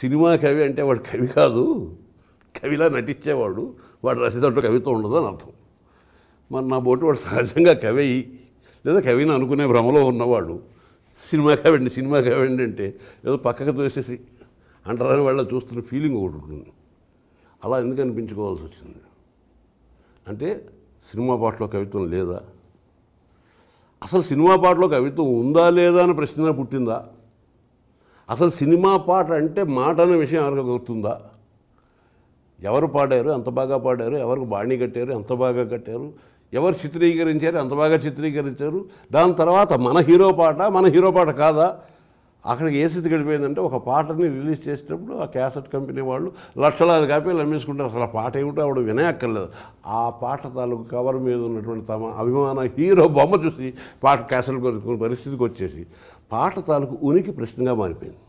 cinema కవి అంటే వాడు కవి కాదు కవిలా నటించేవాడు వాడు రచయితలో కవిత్వం ఉండదు అని అర్థం మరి నా బోటు వాడు సహజంగా కవి లేదా కవిని అనుకునే భ్రమలో ఉన్నవాడు సినిమా కావండి సినిమా కావండి అంటే ఏదో పక్కకు తోసేసి అంటారని వాళ్ళ చూస్తున్న ఫీలింగ్ ఒకటి ఉంటుంది అలా ఎందుకు అనిపించుకోవాల్సి వచ్చింది అంటే సినిమా పాటలో కవిత్వం లేదా అసలు సినిమా పాటలో కవిత్వం ఉందా లేదా అని ప్రశ్న పుట్టిందా అసలు సినిమా పాట అంటే మాట అనే విషయం ఎవరికి గుర్తుందా ఎవరు పాడారు ఎంత బాగా పాడారు ఎవరికి బాణి కట్టారు ఎంత బాగా కట్టారు ఎవరు చిత్రీకరించారు ఎంత బాగా చిత్రీకరించారు దాని తర్వాత మన హీరో పాట మన హీరో పాట కాదా అక్కడికి ఏ స్థితి గడిపోయిందంటే ఒక పాటని రిలీజ్ చేసేటప్పుడు ఆ క్యాసెట్ కంపెనీ వాళ్ళు లక్షలాది కాపీలు అమ్మేసుకుంటారు అసలు ఆ పాట ఏమిటో ఆవిడ వినయక్కర్లేదు ఆ పాట తాలూకు కవర్ మీద ఉన్నటువంటి తమ అభిమాన హీరో బొమ్మ చూసి పాట క్యాసెట్ కొనుక్కునే పరిస్థితికి వచ్చేసి పాట తాలూకు ఉనికి ప్రశ్నగా మారిపోయింది